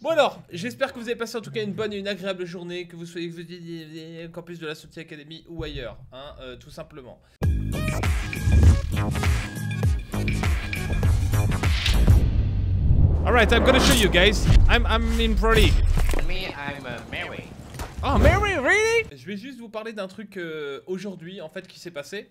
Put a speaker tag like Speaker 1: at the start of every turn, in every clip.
Speaker 1: Bon alors, j'espère que vous avez passé en tout cas une bonne et une agréable journée, que vous soyez au campus de la Sauti Academy ou ailleurs, hein, euh, tout simplement. Alright, I'm gonna show you guys. I'm, I'm in Pro Me, I'm uh, Mary. Oh, Mary, really? Je vais juste vous parler d'un truc euh, aujourd'hui, en fait, qui s'est passé.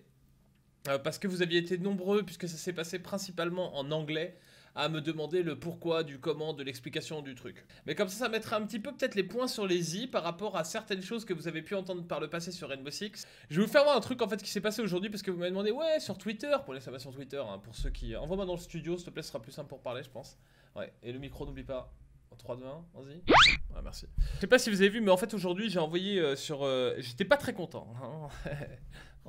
Speaker 1: Euh, parce que vous aviez été nombreux, puisque ça s'est passé principalement en anglais à me demander le pourquoi, du comment, de l'explication du truc. Mais comme ça, ça mettra un petit peu peut-être les points sur les i par rapport à certaines choses que vous avez pu entendre par le passé sur Rainbow Six. Je vais vous faire voir un truc en fait qui s'est passé aujourd'hui parce que vous m'avez demandé, ouais, sur Twitter, pour les informations Twitter, hein, pour ceux qui... Euh, envoie-moi dans le studio, s'il te plaît, ce sera plus simple pour parler, je pense. Ouais, et le micro, n'oublie pas. 3, 2, 1, vas-y. Ouais, merci. Je sais pas si vous avez vu, mais en fait, aujourd'hui, j'ai envoyé euh, sur. Euh, j'étais pas très content. Hein.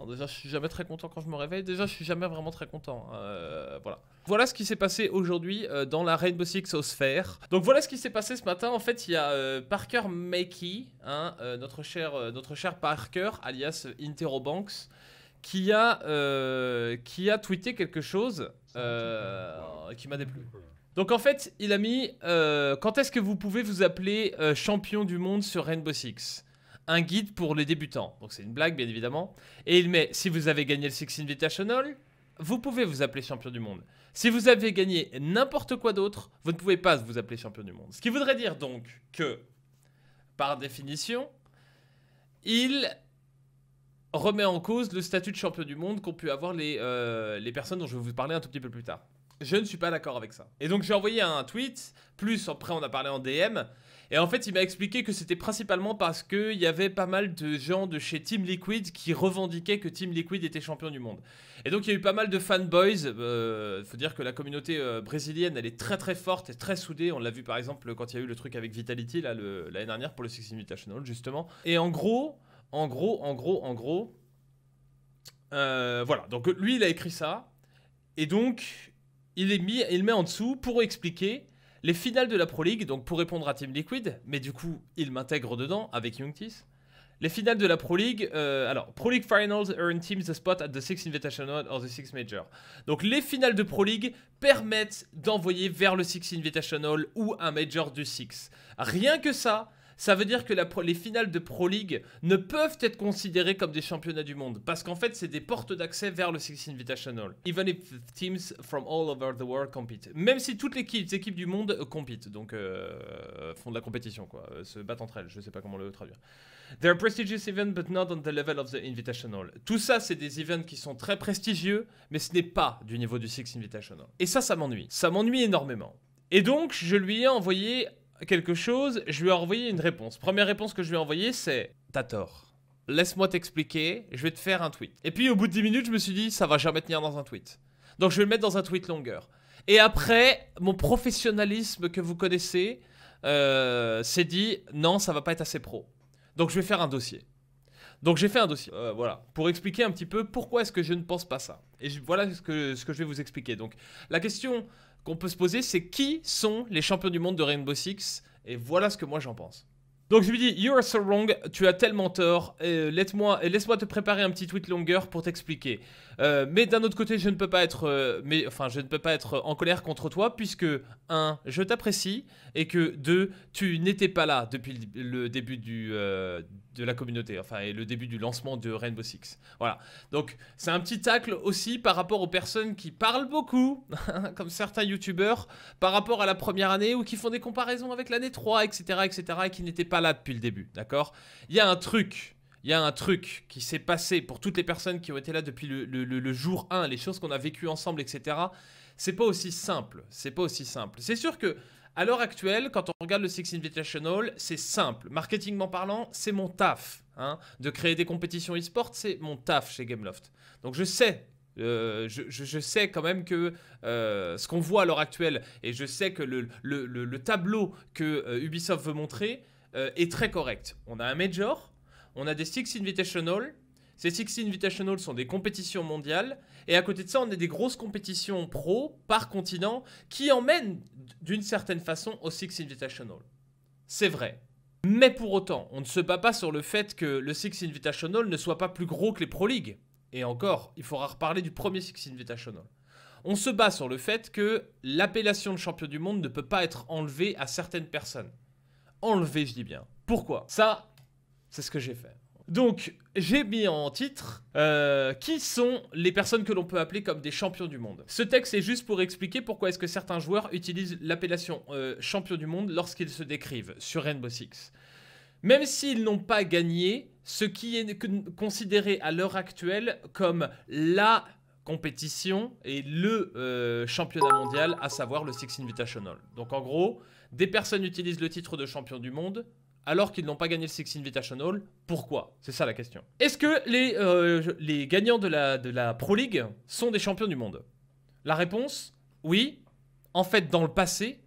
Speaker 1: déjà, je suis jamais très content quand je me réveille. Déjà, je suis jamais vraiment très content. Hein. Euh, voilà. Voilà ce qui s'est passé aujourd'hui euh, dans la Rainbow Six Osphère. Donc voilà ce qui s'est passé ce matin. En fait, il y a euh, Parker Makey, hein, notre cher, notre cher Parker, alias Interobanks, qui a, qui a tweeté quelque chose qui m'a déplu. Donc en fait, il a mis quand est-ce que vous pouvez vous appeler champion du monde sur Rainbow Six un guide pour les débutants. Donc c'est une blague, bien évidemment. Et il met, si vous avez gagné le Six Invitational, vous pouvez vous appeler champion du monde. Si vous avez gagné n'importe quoi d'autre, vous ne pouvez pas vous appeler champion du monde. Ce qui voudrait dire donc que, par définition, il remet en cause le statut de champion du monde qu'ont pu avoir les, euh, les personnes dont je vais vous parler un tout petit peu plus tard. Je ne suis pas d'accord avec ça. Et donc j'ai envoyé un tweet, plus après on a parlé en DM, et en fait, il m'a expliqué que c'était principalement parce qu'il y avait pas mal de gens de chez Team Liquid qui revendiquaient que Team Liquid était champion du monde. Et donc, il y a eu pas mal de fanboys. Il euh, faut dire que la communauté euh, brésilienne, elle est très très forte et très soudée. On l'a vu par exemple quand il y a eu le truc avec Vitality l'année dernière pour le Six Invitational, justement. Et en gros, en gros, en gros, en gros. Euh, voilà, donc lui il a écrit ça, et donc il, est mis, il met en dessous pour expliquer les finales de la Pro League, donc pour répondre à Team Liquid, mais du coup, il m'intègre dedans avec Youngtis. Les finales de la Pro League, euh, alors Pro League Finals earn teams the spot at the 6 Invitational or the 6 Major. Donc les finales de Pro League permettent d'envoyer vers le 6 Invitational ou un Major du 6. Rien que ça, ça veut dire que les finales de Pro League ne peuvent être considérées comme des championnats du monde, parce qu'en fait, c'est des portes d'accès vers le Six Invitational. Even teams from all over the world compete. Même si toutes les équipes, du monde euh, compitent, donc euh, euh, font de la compétition, quoi, se battent entre elles, je sais pas comment le traduire. They're prestigious events, but not on the level of the Invitational. Tout ça, c'est des events qui sont très prestigieux, mais ce n'est pas du niveau du Six Invitational. Et ça, ça m'ennuie. Ça m'ennuie énormément. Et donc, je lui ai envoyé quelque chose, je lui ai envoyé une réponse. Première réponse que je lui ai envoyée, c'est T'as tort. Laisse-moi t'expliquer, je vais te faire un tweet. Et puis au bout de 10 minutes, je me suis dit Ça va jamais tenir dans un tweet. Donc je vais le mettre dans un tweet longueur. Et après, mon professionnalisme que vous connaissez euh, s'est dit Non, ça va pas être assez pro. Donc je vais faire un dossier. Donc j'ai fait un dossier, euh, voilà, pour expliquer un petit peu pourquoi est-ce que je ne pense pas ça. Et voilà ce que je vais vous expliquer. Donc la question qu'on peut se poser, c'est qui sont les champions du monde de Rainbow Six Et voilà ce que moi j'en pense. Donc je lui dis, you are so wrong, tu as tellement tort, et euh, laisse-moi laisse te préparer un petit tweet longueur pour t'expliquer. Euh, mais d'un autre côté, je ne peux pas être, euh, mais, enfin, je ne peux pas être en colère contre toi puisque 1. je t'apprécie et que 2. tu n'étais pas là depuis le début du, de la communauté, enfin et le début du lancement de Rainbow Six. Voilà. Donc c'est un petit tacle aussi par rapport aux personnes qui parlent beaucoup, comme certains youtubeurs, par rapport à la première année ou qui font des comparaisons avec l'année 3, etc., etc., et qui n'étaient pas là depuis le début, d'accord Il y a un truc, il y a un truc qui s'est passé pour toutes les personnes qui ont été là depuis le, jour 1, les choses qu'on a vécues ensemble, etc. C'est pas aussi simple, c'est pas aussi simple. C'est sûr que à l'heure actuelle, quand on regarde le Six Invitational, c'est simple. Marketingment parlant, c'est mon taf. Hein. De créer des compétitions e-sport, c'est mon taf chez Gameloft. Donc je sais euh, je, sais quand même que euh, ce qu'on voit à l'heure actuelle, et je sais que le, tableau que euh, Ubisoft veut montrer, euh, est très correct. On a un Major, on a des Six Invitational. Ces Six Invitational sont des compétitions mondiales. Et à côté de ça, on a des grosses compétitions pro par continent qui emmènent d'une certaine façon aux Six Invitational. C'est vrai. Mais pour autant, on ne se bat pas sur le fait que le Six Invitational ne soit pas plus gros que les Pro League. Et encore, il faudra reparler du premier Six Invitational. On se bat sur le fait que l'appellation de champion du monde ne peut pas être enlevée à certaines personnes. Enlever, je dis bien. Pourquoi Ça, c'est ce que j'ai fait. Donc, j'ai mis en titre euh, qui sont les personnes que l'on peut appeler comme des champions du monde. Ce texte est juste pour expliquer pourquoi est-ce que certains joueurs utilisent l'appellation euh, champion du monde lorsqu'ils se décrivent sur Rainbow Six. Même s'ils n'ont pas gagné, ce qui est considéré à l'heure actuelle comme la compétition et le euh, championnat mondial, à savoir le Six Invitational. Donc en gros, des personnes utilisent le titre de champion du monde alors qu'ils n'ont pas gagné le Six Invitational. Pourquoi C'est ça la question. Est-ce que les, euh, les gagnants de la, de la Pro League sont des champions du monde La réponse, oui. En fait, dans le passé,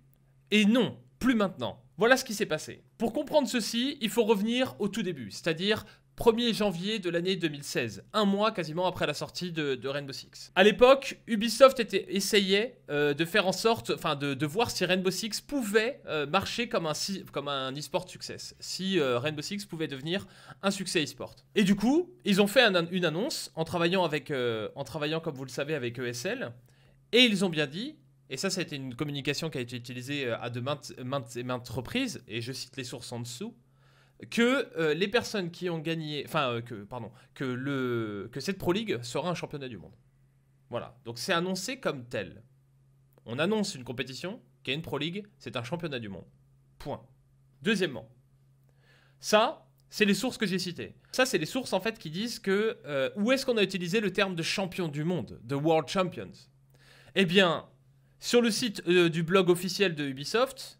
Speaker 1: et non, plus maintenant. Voilà ce qui s'est passé. Pour comprendre ceci, il faut revenir au tout début, c'est-à-dire 1er janvier de l'année 2016, un mois quasiment après la sortie de, Rainbow Six. À l'époque, Ubisoft était, essayait euh, de faire en sorte, enfin de, voir si Rainbow Six pouvait euh, marcher comme un, comme un e-sport success, si euh, Rainbow Six pouvait devenir un succès e-sport. Et du coup, ils ont fait une annonce en travaillant, avec, en travaillant, comme vous le savez, avec ESL, et ils ont bien dit, et ça, été une communication qui a été utilisée euh, à de maintes, et maintes reprises, et je cite les sources en dessous, que euh, les personnes qui ont gagné, enfin euh, que pardon, que le que cette Pro League sera un championnat du monde. Voilà. Donc c'est annoncé comme tel. On annonce une compétition qui est une Pro League, c'est un championnat du monde. Point. Deuxièmement, ça, c'est les sources que j'ai citées. Ça, c'est les sources en fait qui disent que où est-ce qu'on a utilisé le terme de champion du monde, de World Champions. Eh bien, sur le site euh, du blog officiel de Ubisoft,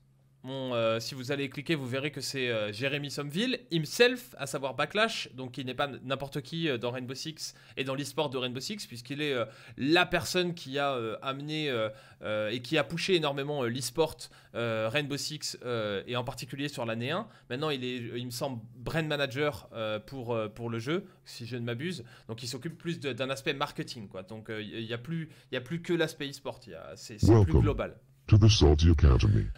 Speaker 1: euh, si vous allez cliquer, vous verrez que c'est euh, Jérémy Somville, himself, à savoir Backlash, donc il n'est pas n'importe qui euh, dans Rainbow Six et dans l'esport de Rainbow Six, puisqu'il est la personne qui a amené et qui a poussé énormément l'esport Rainbow Six et en particulier sur l'année 1. Maintenant, il est, il me semble, brand manager pour, pour le jeu, si je ne m'abuse. Donc, il s'occupe plus d'un aspect marketing, quoi. Donc, il n'y a, plus, y a plus que l'aspect esport c'est plus global.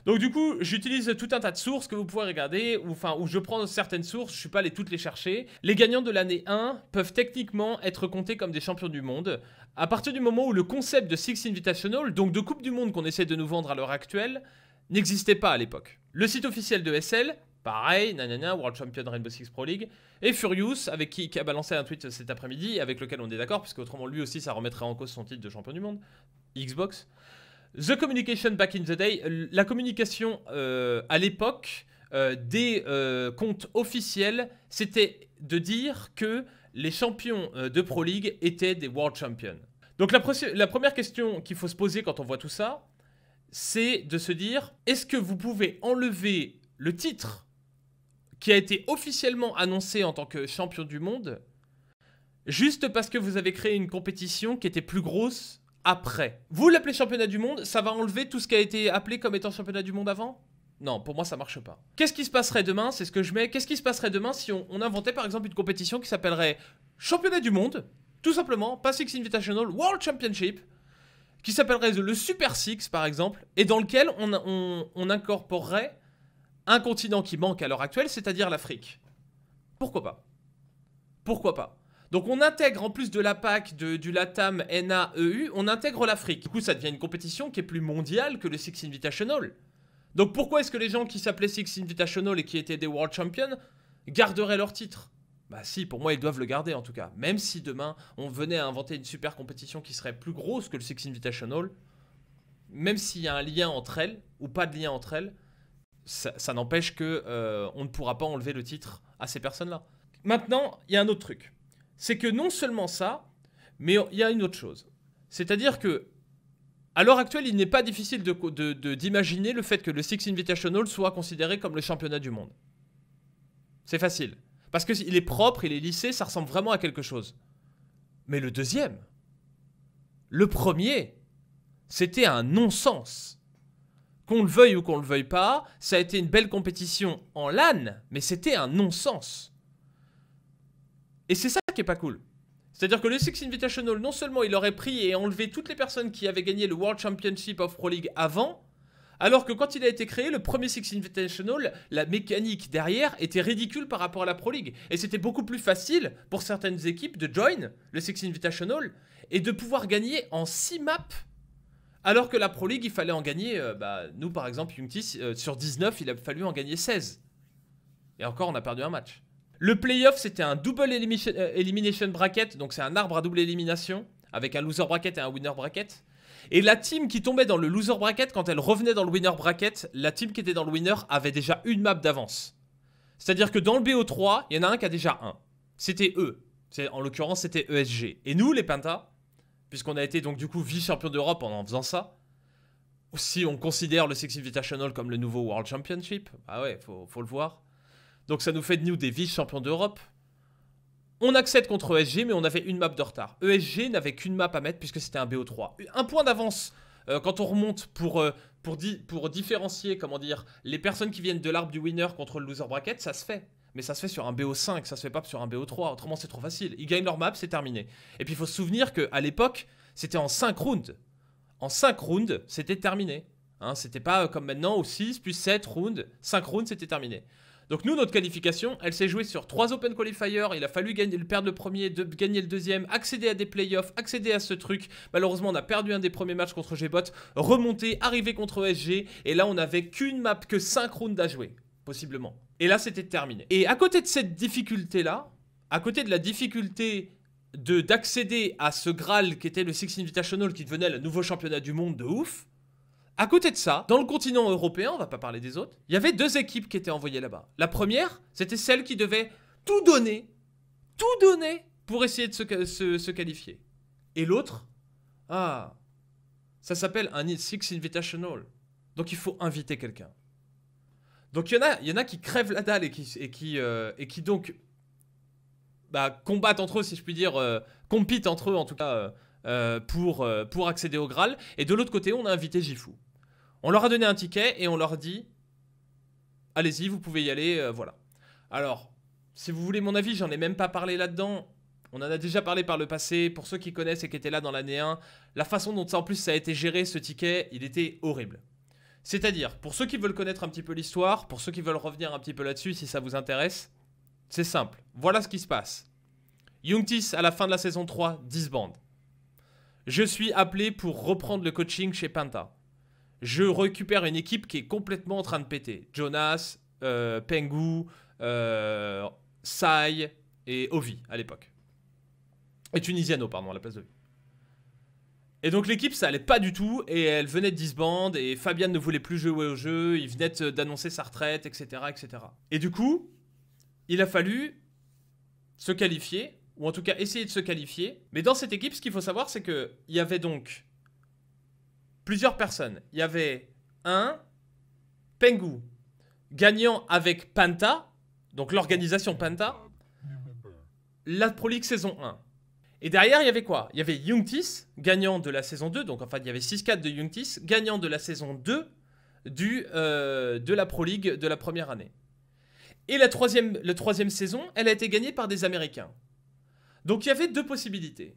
Speaker 1: Donc du coup, j'utilise tout un tas de sources que vous pouvez regarder, ou enfin, où je prends certaines sources, je suis pas allé toutes les chercher. Les gagnants de l'année 1 peuvent techniquement être comptés comme des champions du monde. À partir du moment où le concept de Six Invitational, donc de Coupe du Monde qu'on essaie de nous vendre à l'heure actuelle, n'existait pas à l'époque. Le site officiel de SL, pareil, nanana, World Champion Rainbow Six Pro League, et Furious, avec qui, qui a balancé un tweet cet après-midi, avec lequel on est d'accord, puisque autrement lui aussi ça remettrait en cause son titre de champion du monde, Xbox. The Communication Back in the Day, la communication euh, à l'époque euh, des euh, comptes officiels, c'était de dire que les champions de Pro League étaient des World Champions. Donc la première question qu'il faut se poser quand on voit tout ça, c'est de se dire, est-ce que vous pouvez enlever le titre qui a été officiellement annoncé en tant que champion du monde, juste parce que vous avez créé une compétition qui était plus grosse après. Vous l'appelez championnat du monde, ça va enlever tout ce qui a été appelé comme étant championnat du monde avant non, pour moi ça marche pas. Qu'est-ce qui se passerait demain C'est ce que je mets. Qu'est-ce qui se passerait demain si on, inventait par exemple une compétition qui s'appellerait Championnat du monde, tout simplement, pas Six Invitational, World Championship, qui s'appellerait le Super Six par exemple, et dans lequel on incorporerait un continent qui manque à l'heure actuelle, c'est-à-dire l'Afrique. Pourquoi pas Pourquoi pas donc on intègre en plus de la PAC, du LATAM, NAEU, on intègre l'Afrique. Du coup, ça devient une compétition qui est plus mondiale que le Six Invitational. Donc pourquoi est-ce que les gens qui s'appelaient Six Invitational et qui étaient des World Champions garderaient leur titre Bah si, pour moi, ils doivent le garder en tout cas. Même si demain, on venait à inventer une super compétition qui serait plus grosse que le Six Invitational, même s'il y a un lien entre elles, ou pas de lien entre elles, ça, n'empêche que euh, on ne pourra pas enlever le titre à ces personnes-là. Maintenant, il y a un autre truc c'est que non seulement ça, mais il y a une autre chose. C'est-à-dire que, à l'heure actuelle, il n'est pas difficile d'imaginer de, de, le fait que le Six Invitational soit considéré comme le championnat du monde. C'est facile. Parce qu'il est propre, il est lissé, ça ressemble vraiment à quelque chose. Mais le deuxième, le premier, c'était un non-sens. Qu'on le veuille ou qu'on le veuille pas, ça a été une belle compétition en LAN, mais c'était un non-sens. Et c'est ça pas cool. C'est-à-dire que le Six Invitational, non seulement il aurait pris et enlevé toutes les personnes qui avaient gagné le World Championship of Pro League avant, alors que quand il a été créé, le premier Six Invitational, la mécanique derrière était ridicule par rapport à la Pro League. Et c'était beaucoup plus facile pour certaines équipes de join le Six Invitational et de pouvoir gagner en 6 maps. Alors que la Pro League, il fallait en gagner, euh, bah, nous par exemple, euh, sur 19, il a fallu en gagner 16. Et encore, on a perdu un match. Le playoff, c'était un double euh, elimination, bracket, donc c'est un arbre à double élimination, avec un loser bracket et un winner bracket. Et la team qui tombait dans le loser bracket, quand elle revenait dans le winner bracket, la team qui était dans le winner avait déjà une map d'avance. C'est-à-dire que dans le BO3, il y en a un qui a déjà un. C'était eux. En l'occurrence, c'était ESG. Et nous, les Pintas, puisqu'on a été donc du coup vice-champion d'Europe en faisant ça, si on considère le Six Invitational comme le nouveau World Championship, ah ouais, faut le voir. Donc ça nous fait de nous des vice-champions d'Europe. On accède contre ESG, mais on avait une map de retard. ESG n'avait qu'une map à mettre puisque c'était un BO3. Un point d'avance euh, quand on remonte pour, euh, pour, pour, différencier, comment dire, les personnes qui viennent de l'arbre du winner contre le loser bracket, ça se fait. Mais ça se fait sur un BO5, ça se fait pas sur un BO3, autrement c'est trop facile. Ils gagnent leur map, c'est terminé. Et puis il faut se souvenir qu'à l'époque, c'était en 5 rounds. En 5 rounds, c'était terminé. Hein, c'était pas comme maintenant ou 6 puis 7 rounds, 5 rounds, c'était terminé. Donc nous, notre qualification, elle s'est jouée sur trois Open Qualifiers. Il a fallu gagner, perdre le premier, gagner le deuxième, accéder à des playoffs, accéder à ce truc. Malheureusement, on a perdu un des premiers matchs contre Gbot, remonter, arrivé contre SG. Et là, on n'avait qu'une map, que 5 rounds à jouer, possiblement. Et là, c'était terminé. Et à côté de cette difficulté-là, à côté de la difficulté de d'accéder à ce Graal qui était le Six Invitational qui devenait le nouveau championnat du monde de ouf, à côté de ça, dans le continent européen, on va pas parler des autres, il y avait deux équipes qui étaient envoyées là-bas. La première, c'était celle qui devait tout donner, tout donner pour essayer de se, qualifier. Et l'autre, ah, ça s'appelle un Six Invitational. Donc il faut inviter quelqu'un. Donc il y, en a, y en a qui crèvent la dalle et qui, et qui, euh, et qui donc bah, combattent entre eux, si je puis dire, euh, compitent entre eux en tout cas euh, pour, pour accéder au Graal. Et de l'autre côté, on a invité Jifu. On leur a donné un ticket et on leur dit allez-y, vous pouvez y aller, euh, voilà. Alors, si vous voulez mon avis, j'en ai même pas parlé là-dedans. On en a déjà parlé par le passé, pour ceux qui connaissent et qui étaient là dans l'année 1, la façon dont ça en plus ça a été géré, ce ticket, il était horrible. C'est-à-dire, pour ceux qui veulent connaître un petit peu l'histoire, pour ceux qui veulent revenir un petit peu là-dessus, si ça vous intéresse, c'est simple. Voilà ce qui se passe. Youngtis, à la fin de la saison 3, disbande. Je suis appelé pour reprendre le coaching chez Penta. » je récupère une équipe qui est complètement en train de péter. Jonas, Pengou, Pengu, euh, Sai et Ovi à l'époque. Et Tunisiano, pardon, à la place d'Ovi. Et donc l'équipe, ça allait pas du tout, et elle venait de disband, et Fabian ne voulait plus jouer au jeu, il venait d'annoncer sa retraite, etc., etc. Et du coup, il a fallu se qualifier, ou en tout cas essayer de se qualifier. Mais dans cette équipe, ce qu'il faut savoir, c'est qu'il y avait donc plusieurs personnes. Il y avait un Pengu, gagnant avec Panta, donc l'organisation Panta, la Pro League saison 1. Et derrière, il y avait quoi Il y avait Youngtis, gagnant de la saison 2, donc en fait, il y avait 6-4 de Youngtis, gagnant de la saison 2 du, euh, de la Pro League de la première année. Et la troisième, la troisième saison, elle a été gagnée par des Américains. Donc il y avait deux possibilités.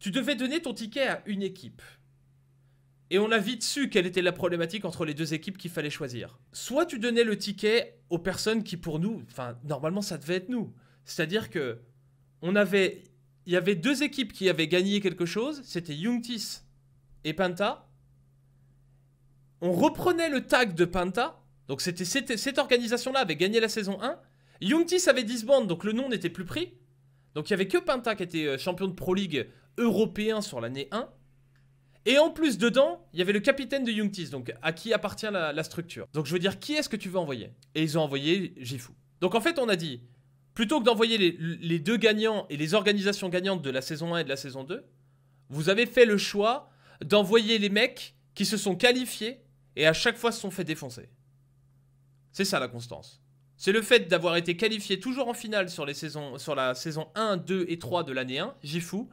Speaker 1: Tu devais donner ton ticket à une équipe. Et on a vite su quelle était la problématique entre les deux équipes qu'il fallait choisir. Soit tu donnais le ticket aux personnes qui, pour nous, enfin, normalement, ça devait être nous. C'est-à-dire que on avait, il y avait deux équipes qui avaient gagné quelque chose. C'était Youngtis et Penta. On reprenait le tag de Penta. Donc c'était cette, organisation-là avait gagné la saison 1. Youngtis avait 10 bandes, donc le nom n'était plus pris. Donc il n'y avait que Penta qui était euh, champion de Pro League européen sur l'année 1. Et en plus, dedans, il y avait le capitaine de Youngtis, donc à qui appartient la, structure. Donc je veux dire, qui est-ce que tu veux envoyer Et ils ont envoyé Jifu. Donc en fait, on a dit, plutôt que d'envoyer les, deux gagnants et les organisations gagnantes de la saison 1 et de la saison 2, vous avez fait le choix d'envoyer les mecs qui se sont qualifiés et à chaque fois se sont fait défoncer. C'est ça la constance. C'est le fait d'avoir été qualifié toujours en finale sur, les saisons, sur la saison 1, 2 et 3 de l'année 1, Jifu,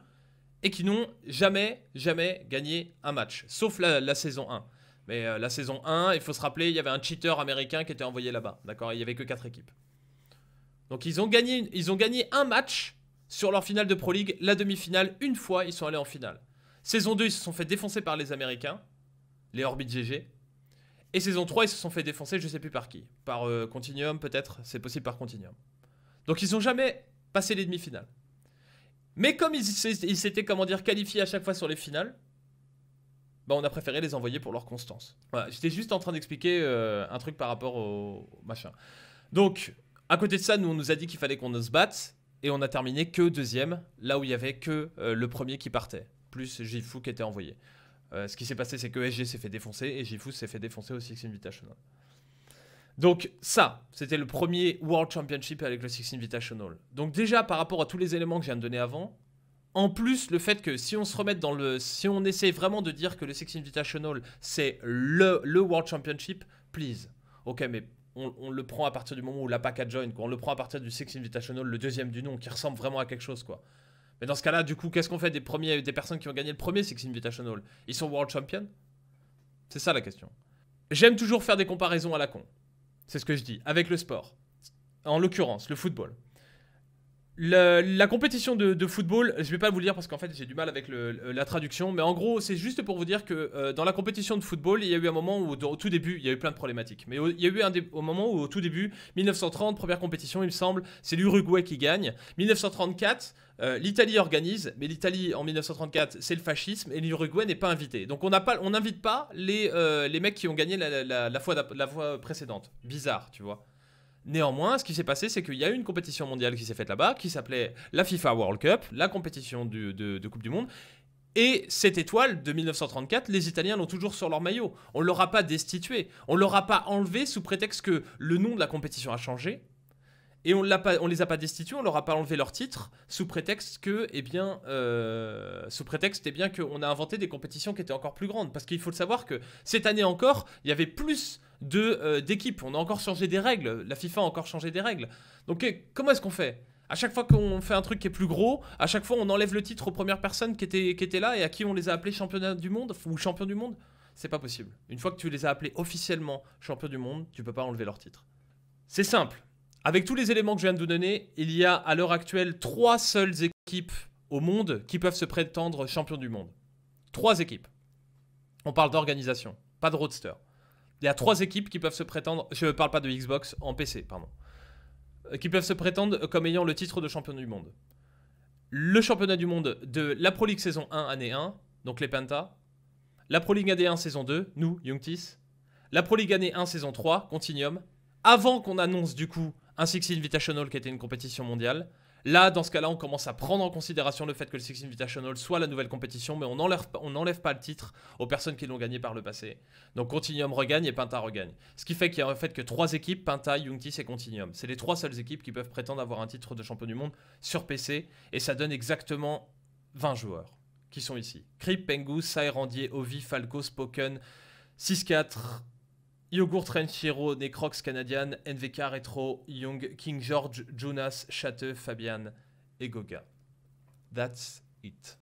Speaker 1: et qui n'ont jamais, jamais gagné un match, sauf la, saison 1. Mais la saison 1, euh, il faut se rappeler, il y avait un cheater américain qui était envoyé là-bas, d'accord Il n'y avait que 4 équipes. Donc ils ont, gagné, ils ont gagné un match sur leur finale de Pro League, la demi-finale, une fois, ils sont allés en finale. Saison 2, ils se sont fait défoncer par les Américains, les Orbit GG. Et saison 3, ils se sont fait défoncer, je ne sais plus par qui. Par euh, Continuum, peut-être, c'est possible par Continuum. Donc ils n'ont jamais passé les demi-finales. Mais comme ils s'étaient, comment dire, qualifiés à chaque fois sur les finales, bah on a préféré les envoyer pour leur constance. j'étais juste en train d'expliquer euh, un truc par rapport au machin. Donc, à côté de ça, nous, on nous a dit qu'il fallait qu'on se batte, et on a terminé que deuxième, là où il y avait que euh, le premier qui partait, plus Jifu qui était envoyé. Euh, ce qui s'est passé, c'est que SG s'est fait défoncer, et Gifu s'est fait défoncer aussi, c'est une hein. Donc ça, c'était le premier World Championship avec le Six Invitational. Donc déjà par rapport à tous les éléments que je viens de donner avant, en plus le fait que si on se remet dans le, si on essaie vraiment de dire que le Six Invitational c'est le, World Championship, please. Ok, mais on, le prend à partir du moment où la PAC a join, quoi. On le prend à partir du Six Invitational, le deuxième du nom, qui ressemble vraiment à quelque chose, quoi. Mais dans ce cas-là, du coup, qu'est-ce qu'on fait des premiers, des personnes qui ont gagné le premier Six Invitational Ils sont World Champion C'est ça la question. J'aime toujours faire des comparaisons à la con. C'est ce que je dis. Avec le sport. En l'occurrence, le football. la compétition de, football, je ne vais pas vous le dire parce qu'en fait j'ai du mal avec la traduction, mais en gros c'est juste pour vous dire que euh, dans la compétition de football, il y a eu un moment où au, tout début, il y a eu plein de problématiques. Mais il y a eu un au moment où au tout début, 1930, première compétition il me semble, c'est l'Uruguay qui gagne. 1934, euh, L'Italie organise, mais l'Italie en 1934, c'est le fascisme et l'Uruguay n'est pas invité. Donc on n'invite pas euh, les, mecs qui ont gagné la, la, fois, précédente. Bizarre, tu vois. Néanmoins, ce qui s'est passé, c'est qu'il y a eu une compétition mondiale qui s'est faite là-bas, qui s'appelait la FIFA World Cup, la compétition de, de Coupe du Monde. Et cette étoile de 1934, les Italiens l'ont toujours sur leur maillot. On ne l'aura pas destituée. On ne l'aura pas enlevée sous prétexte que le nom de la compétition a changé. Et on l'a les a pas destitués, on leur a pas enlevé leur titre sous prétexte que, eh bien, euh, sous prétexte, eh bien, qu'on a inventé des compétitions qui étaient encore plus grandes. Parce qu'il faut le savoir que cette année encore, il y avait plus de euh, d'équipes. On a encore changé des règles. La FIFA a encore changé des règles. Donc, eh, comment est-ce qu'on fait à chaque fois qu'on fait un truc qui est plus gros, à chaque fois on enlève le titre aux premières personnes qui étaient, qui étaient là et à qui on les a appelés championnat du monde ou champion du monde, c'est pas possible. Une fois que tu les as appelés officiellement champion du monde, tu peux pas enlever leur titre. C'est simple, avec tous les éléments que je viens de vous donner, il y a à l'heure actuelle trois seules équipes au monde qui peuvent se prétendre champion du monde. Trois équipes. On parle d'organisation, pas de roadster. Il y a trois équipes qui peuvent se prétendre, je ne parle pas de Xbox, en PC, pardon, euh, qui peuvent se prétendre comme ayant le titre de champion du monde. Le championnat du monde de la Pro League saison 1, année 1, donc les Pentas. La Pro League année 1, saison 2, nous, Youngtis. La Pro League année 1, saison 3, Continuum. Avant qu'on annonce du coup un Six Invitational qui était une compétition mondiale. Là, dans ce cas-là, on commence à prendre en considération le fait que le Six Invitational soit la nouvelle compétition, mais on n'enlève pas le titre aux personnes qui l'ont gagné par le passé. Donc Continuum regagne et Pinta regagne. Ce qui fait qu'il y a en fait que trois équipes, Pinta, Youngtis et Continuum. C'est les trois seules équipes qui peuvent prétendre avoir un titre de champion du monde sur PC, et ça donne exactement 20 joueurs qui sont ici. creep Pengu, Sai, Randier, Ovi, Falco, Spoken, 6-4, Yogurt, Renchiro, Necrox Canadian, NVK Retro, Young, King George, Jonas, Chateau, Fabian et Goga. That's it.